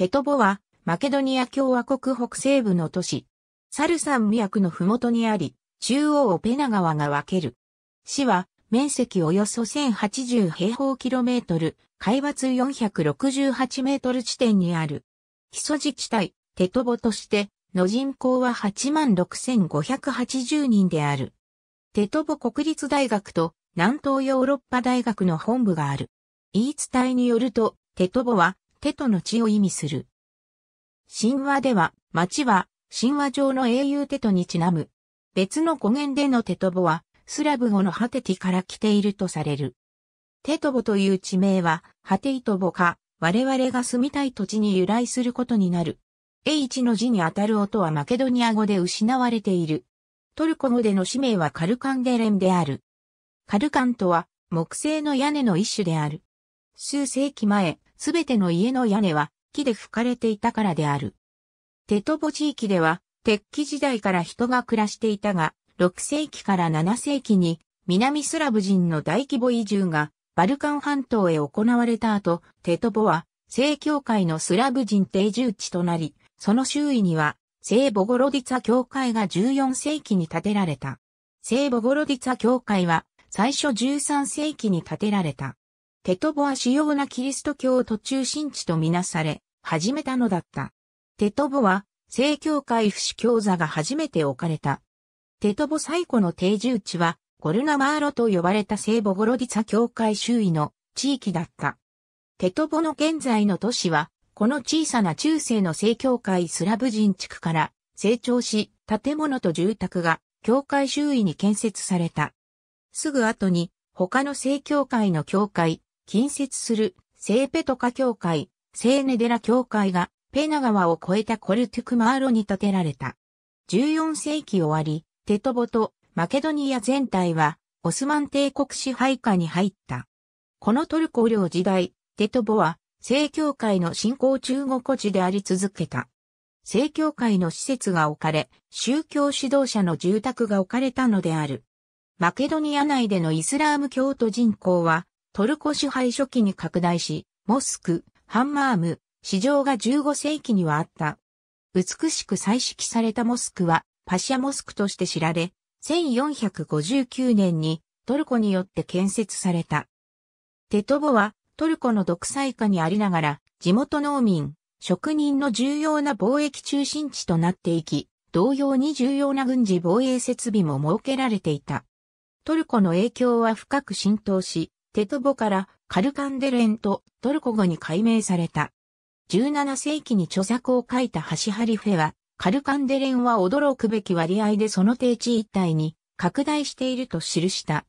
テトボは、マケドニア共和国北西部の都市。サルサン脈の麓にあり、中央をペナ川が分ける。市は、面積およそ1080平方キロメートル、海抜468メートル地点にある。基礎自治体、テトボとして、の人口は86,580人である。テトボ国立大学と南東ヨーロッパ大学の本部がある。言い伝えによると、テトボはテトの地を意味する。神話では、町は、神話上の英雄テトにちなむ。別の語源でのテトボは、スラブ語のハテティから来ているとされる。テトボという地名は、ハテイトボか、我々が住みたい土地に由来することになる。H の字にあたる音はマケドニア語で失われている。トルコ語での氏名はカルカンデレンである。カルカンとは木製の屋根の一種である。数世紀前、すべての家の屋根は木で吹かれていたからである。テトボ地域では鉄器時代から人が暮らしていたが、6世紀から7世紀に南スラブ人の大規模移住がバルカン半島へ行われた後、テトボは正教会のスラブ人定住地となり、その周囲には聖ボゴロディツァ教会が14世紀に建てられた。聖ボゴロディツァ教会は最初13世紀に建てられた。テトボは主要なキリスト教徒中心地とみなされ、始めたのだった。テトボは、正教会不死教座が初めて置かれた。テトボ最古の定住地は、ゴルナマーロと呼ばれた聖母ゴロディツァ教会周囲の地域だった。テトボの現在の都市は、この小さな中世の正教会スラブ人地区から成長し、建物と住宅が教会周囲に建設された。すぐ後に、他の正教会の教会、近接するセーペトカ教会、聖ネデラ教会がペナ川を越えたコルトゥクマーロに建てられた。14世紀終わり、テトボとマケドニア全体はオスマン帝国支配下に入った。このトルコ領時代、テトボは正教会の信仰中国地であり続けた。正教会の施設が置かれ、宗教指導者の住宅が置かれたのである。マケドニア内でのイスラーム教徒人口はトルコ支配初期に拡大し、モスク、ハンマーム、市場が15世紀にはあった。美しく彩色されたモスクはパシアモスクとして知られ、1459年にトルコによって建設された。テトボはトルコの独裁下にありながら、地元農民、職人の重要な貿易中心地となっていき、同様に重要な軍事防衛設備も設けられていた。トルコの影響は深く浸透し、テトボからカルカンデレンとトルコ語に改名された。17世紀に著作を書いたハシハリフェは、カルカンデレンは驚くべき割合でその低地一帯に拡大していると記した。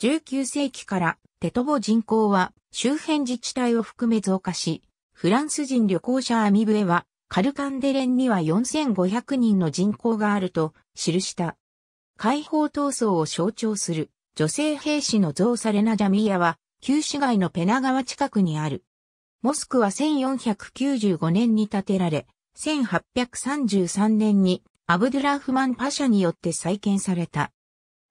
19世紀からテトボ人口は周辺自治体を含め増加し、フランス人旅行者アミブエはカルカンデレンには4500人の人口があると記した。解放闘争を象徴する女性兵士の造されなジャミヤは、旧市街のペナ川近くにある。モスクは1495年に建てられ、1833年にアブドゥラフマン・パシャによって再建された。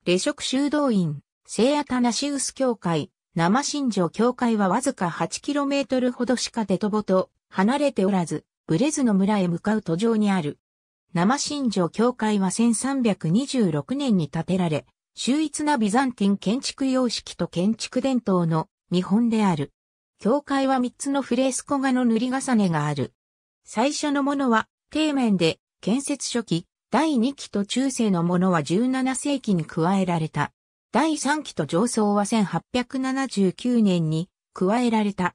レショク修道院、聖アタナシウス教会、生新城教会はわずか 8km ほどしかデトボと離れておらず、ブレズの村へ向かう途上にある。生新城教会は1326年に建てられ、秀逸なビザンティン建築様式と建築伝統の見本である。教会は3つのフレスコ画の塗り重ねがある。最初のものは、底面で、建設初期、第2期と中世のものは17世紀に加えられた。第3期と上層は1879年に加えられた。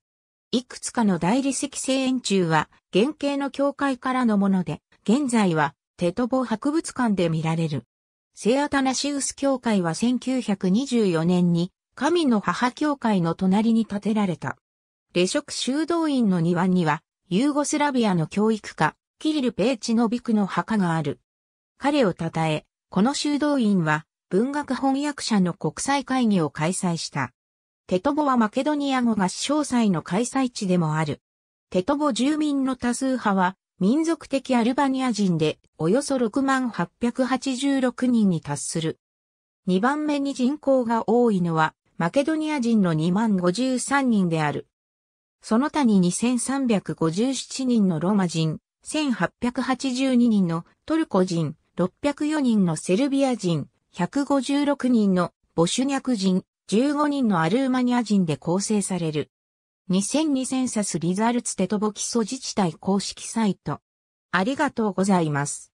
いくつかの大理石製円柱は原型の教会からのもので、現在はテトボ博物館で見られる。聖アタナシウス教会は1924年に神の母教会の隣に建てられた。霊職修道院の庭には、ユーゴスラビアの教育家、キリル・ペーチノビクの墓がある。彼を称え、この修道院は文学翻訳者の国際会議を開催した。テトボはマケドニア語が詳細の開催地でもある。テトボ住民の多数派は民族的アルバニア人でおよそ6万886人に達する。2番目に人口が多いのはマケドニア人の2万53人である。その他に2357人のロマ人、1882人のトルコ人、604人のセルビア人、156人のボシュニャク人、15人のアルーマニア人で構成される。2002センサスリザルツテトボ基礎自治体公式サイト。ありがとうございます。